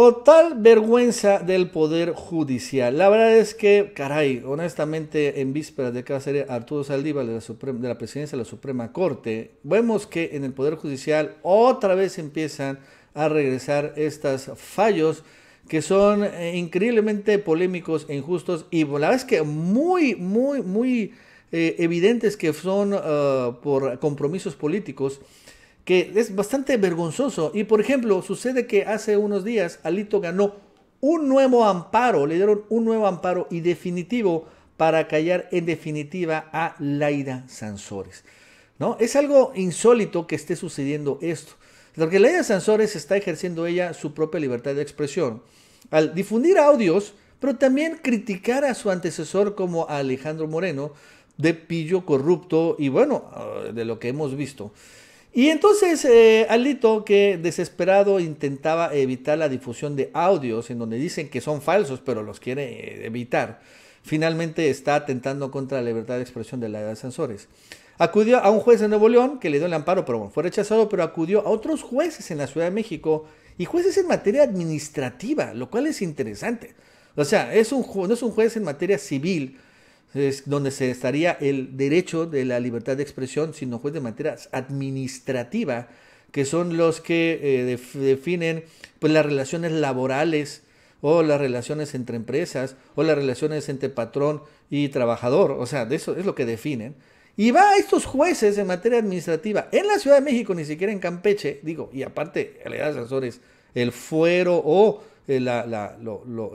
Total vergüenza del Poder Judicial. La verdad es que, caray, honestamente, en vísperas de cada serie, Arturo Saldívar de la, de la presidencia de la Suprema Corte, vemos que en el Poder Judicial otra vez empiezan a regresar estos fallos que son eh, increíblemente polémicos e injustos y la verdad es que muy, muy, muy eh, evidentes que son ah, por compromisos políticos que es bastante vergonzoso. Y por ejemplo, sucede que hace unos días Alito ganó un nuevo amparo, le dieron un nuevo amparo y definitivo para callar en definitiva a Laida Sansores. ¿No? Es algo insólito que esté sucediendo esto. Porque Laida Sansores está ejerciendo ella su propia libertad de expresión. Al difundir audios, pero también criticar a su antecesor como a Alejandro Moreno, de pillo corrupto y bueno, ah, de lo que hemos visto. Y entonces eh, Alito, que desesperado intentaba evitar la difusión de audios en donde dicen que son falsos, pero los quiere eh, evitar, finalmente está atentando contra la libertad de expresión de la edad de censores. Acudió a un juez de Nuevo León que le dio el amparo, pero bueno, fue rechazado, pero acudió a otros jueces en la Ciudad de México y jueces en materia administrativa, lo cual es interesante. O sea, es un, no es un juez en materia civil, donde se estaría el derecho de la libertad de expresión, sino juez de materia administrativa, que son los que eh, definen pues, las relaciones laborales o las relaciones entre empresas o las relaciones entre patrón y trabajador. O sea, de eso es lo que definen. Y va a estos jueces en materia administrativa en la Ciudad de México, ni siquiera en Campeche, digo, y aparte, le el fuero o eh, la,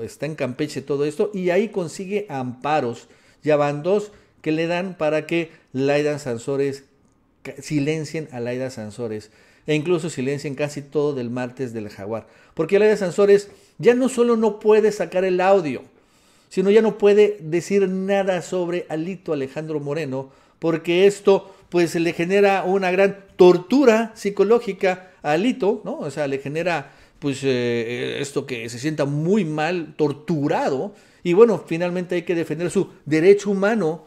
está en Campeche todo esto, y ahí consigue amparos ya van dos que le dan para que Laida Sansores silencien a Laida Sansores e incluso silencien casi todo del martes del jaguar. Porque Laida Sansores ya no solo no puede sacar el audio, sino ya no puede decir nada sobre Alito Alejandro Moreno, porque esto pues le genera una gran tortura psicológica a Alito, ¿no? O sea, le genera pues eh, esto que se sienta muy mal, torturado, y bueno, finalmente hay que defender su derecho humano,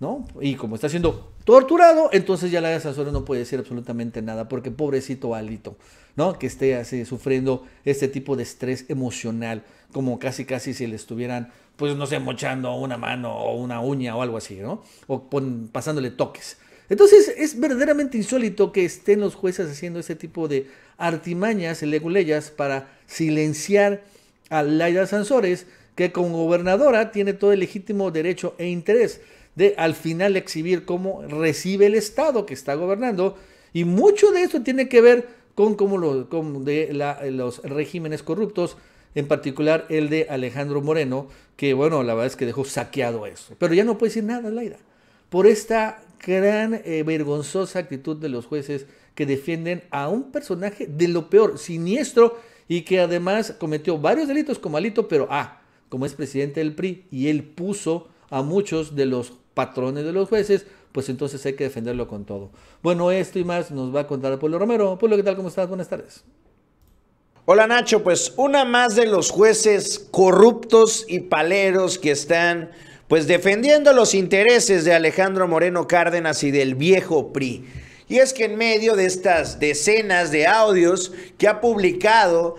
¿no? Y como está siendo torturado, entonces ya la Sanzores no puede decir absolutamente nada, porque pobrecito Alito, ¿no? Que esté así sufriendo este tipo de estrés emocional, como casi casi si le estuvieran, pues no sé, mochando una mano o una uña o algo así, ¿no? O pasándole toques. Entonces es verdaderamente insólito que estén los jueces haciendo este tipo de artimañas y leguleyas para silenciar a Laida Sansores, que como gobernadora tiene todo el legítimo derecho e interés de al final exhibir cómo recibe el Estado que está gobernando. Y mucho de eso tiene que ver con cómo de los regímenes corruptos, en particular el de Alejandro Moreno, que bueno, la verdad es que dejó saqueado eso. Pero ya no puede decir nada, Laida, por esta gran eh, vergonzosa actitud de los jueces que defienden a un personaje de lo peor, siniestro, y que además cometió varios delitos como Alito, pero ah, como es presidente del PRI, y él puso a muchos de los patrones de los jueces, pues entonces hay que defenderlo con todo. Bueno, esto y más nos va a contar Pablo Romero. Pablo, ¿qué tal? ¿Cómo estás? Buenas tardes. Hola Nacho, pues una más de los jueces corruptos y paleros que están pues defendiendo los intereses de Alejandro Moreno Cárdenas y del viejo PRI. Y es que en medio de estas decenas de audios que ha publicado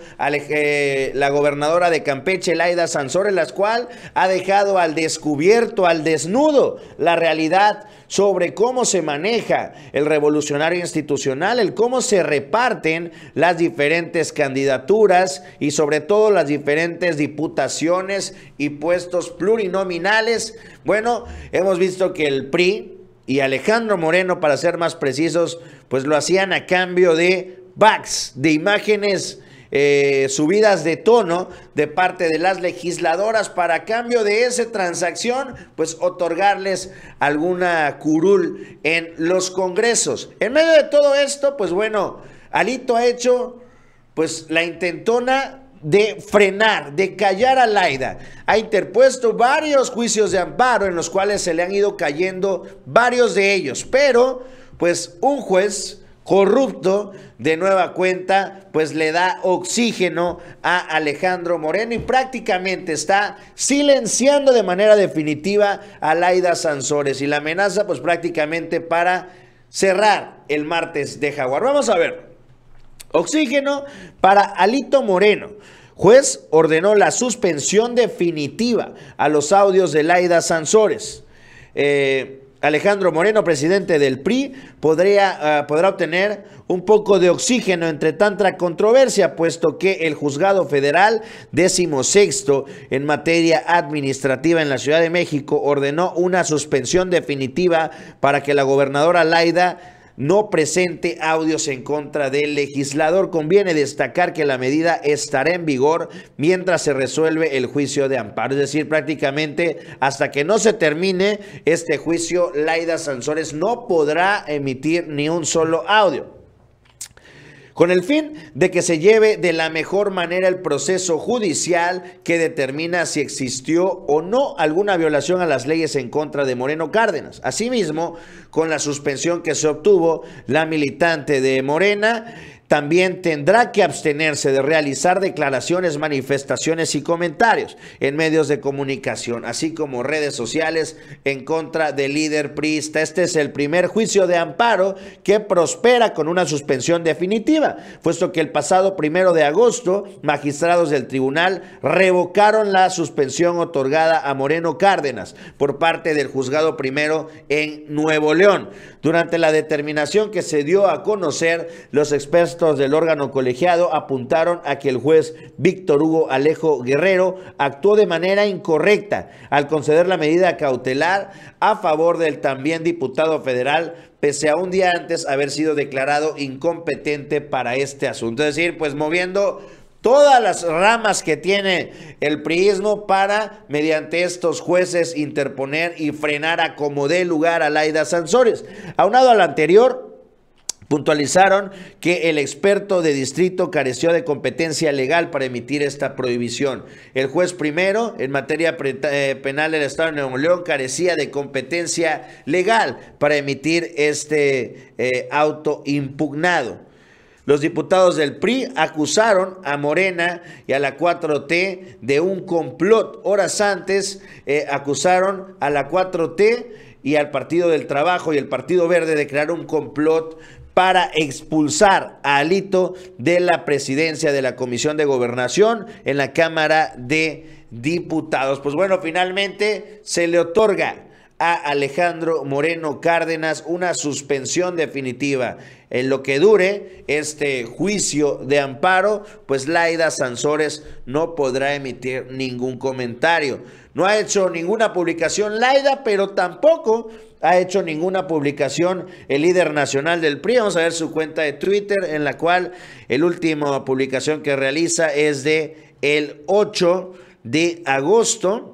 eh, la gobernadora de Campeche, Laida Sansores, las cual ha dejado al descubierto, al desnudo, la realidad sobre cómo se maneja el revolucionario institucional, el cómo se reparten las diferentes candidaturas y sobre todo las diferentes diputaciones y puestos plurinominales. Bueno, hemos visto que el PRI y Alejandro Moreno, para ser más precisos, pues lo hacían a cambio de backs, de imágenes eh, subidas de tono de parte de las legisladoras para cambio de esa transacción, pues otorgarles alguna curul en los congresos. En medio de todo esto, pues bueno, Alito ha hecho, pues la intentona de frenar, de callar a Laida. Ha interpuesto varios juicios de amparo en los cuales se le han ido cayendo varios de ellos, pero pues un juez corrupto de nueva cuenta pues le da oxígeno a Alejandro Moreno y prácticamente está silenciando de manera definitiva a Laida Sansores y la amenaza pues prácticamente para cerrar el martes de Jaguar. Vamos a ver. Oxígeno para Alito Moreno. Juez ordenó la suspensión definitiva a los audios de Laida Sansores. Eh, Alejandro Moreno, presidente del PRI, podría, ah, podrá obtener un poco de oxígeno entre tanta controversia, puesto que el juzgado federal decimosexto en materia administrativa en la Ciudad de México ordenó una suspensión definitiva para que la gobernadora Laida no presente audios en contra del legislador. Conviene destacar que la medida estará en vigor mientras se resuelve el juicio de amparo. Es decir, prácticamente hasta que no se termine este juicio, Laida Sansores no podrá emitir ni un solo audio con el fin de que se lleve de la mejor manera el proceso judicial que determina si existió o no alguna violación a las leyes en contra de Moreno Cárdenas. Asimismo, con la suspensión que se obtuvo, la militante de Morena también tendrá que abstenerse de realizar declaraciones, manifestaciones y comentarios en medios de comunicación, así como redes sociales en contra del líder priista. Este es el primer juicio de amparo que prospera con una suspensión definitiva, puesto que el pasado primero de agosto, magistrados del tribunal revocaron la suspensión otorgada a Moreno Cárdenas por parte del juzgado primero en Nuevo León. Durante la determinación que se dio a conocer, los expertos del órgano colegiado apuntaron a que el juez Víctor Hugo Alejo Guerrero actuó de manera incorrecta al conceder la medida cautelar a favor del también diputado federal pese a un día antes haber sido declarado incompetente para este asunto. Es decir, pues moviendo todas las ramas que tiene el priismo para, mediante estos jueces, interponer y frenar a como dé lugar a Laida Sansores. Aunado al anterior, Puntualizaron que el experto de distrito careció de competencia legal para emitir esta prohibición. El juez primero, en materia eh, penal del Estado de Nuevo León, carecía de competencia legal para emitir este eh, auto impugnado. Los diputados del PRI acusaron a Morena y a la 4T de un complot. Horas antes eh, acusaron a la 4T y al Partido del Trabajo y el Partido Verde de crear un complot para expulsar a Alito de la presidencia de la Comisión de Gobernación en la Cámara de Diputados. Pues bueno, finalmente se le otorga a Alejandro Moreno Cárdenas una suspensión definitiva. En lo que dure este juicio de amparo, pues Laida Sansores no podrá emitir ningún comentario. No ha hecho ninguna publicación Laida, pero tampoco ha hecho ninguna publicación el líder nacional del PRI. Vamos a ver su cuenta de Twitter, en la cual el último publicación que realiza es de el 8 de agosto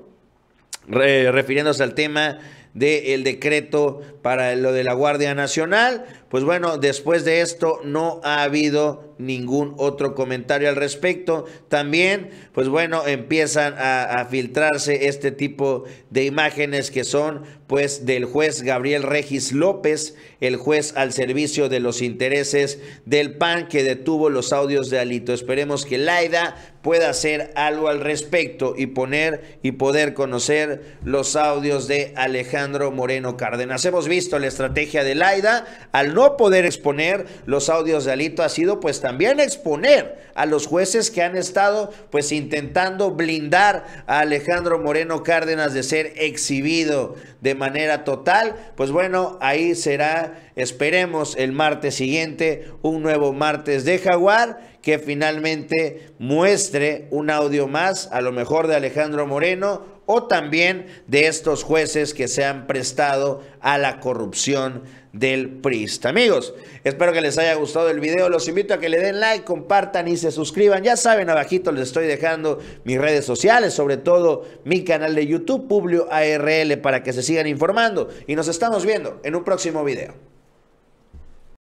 refiriéndose al tema del decreto para lo de la Guardia Nacional. Pues bueno, después de esto no ha habido ningún otro comentario al respecto. También, pues bueno, empiezan a, filtrarse este tipo de imágenes que son pues del juez Gabriel Regis López, el juez al servicio de los intereses del PAN que detuvo los audios de Alito. Esperemos que Laida pueda hacer algo al respecto y poner y poder conocer los audios de Alejandro Moreno Cárdenas. Hemos visto la estrategia de Laida al no poder exponer los audios de Alito ha sido pues también también exponer a los jueces que han estado pues intentando blindar a Alejandro Moreno Cárdenas de ser exhibido de manera total, pues bueno, ahí será, esperemos el martes siguiente, un nuevo martes de Jaguar que finalmente muestre un audio más, a lo mejor de Alejandro Moreno o también de estos jueces que se han prestado a la corrupción del PRI. Amigos, espero que les haya gustado el video. Los invito a que le den like, compartan y se suscriban. Ya saben, abajito les estoy dejando mis redes sociales, sobre todo mi canal de YouTube, Publio ARL, para que se sigan informando. Y nos estamos viendo en un próximo video.